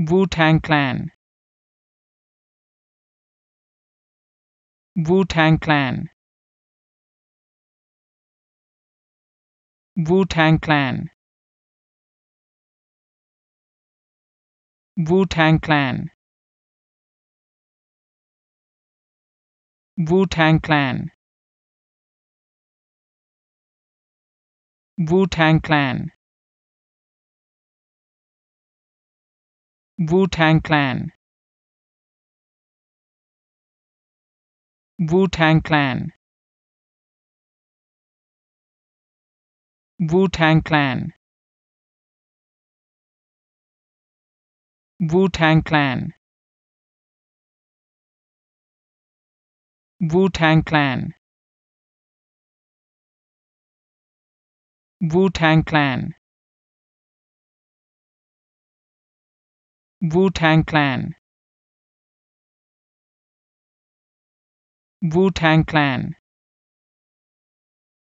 Wu-Tang Clan Wu-Tang Clan Wu-Tang Clan Wu-Tang Clan Wu-Tang Clan Wu-Tang Clan Wu Tang Clan Wu Tang Clan Wu Tang Clan Wu Tang Clan Wu Tang Clan Wu Tang Clan Wu Tang Clan Wu Tang Clan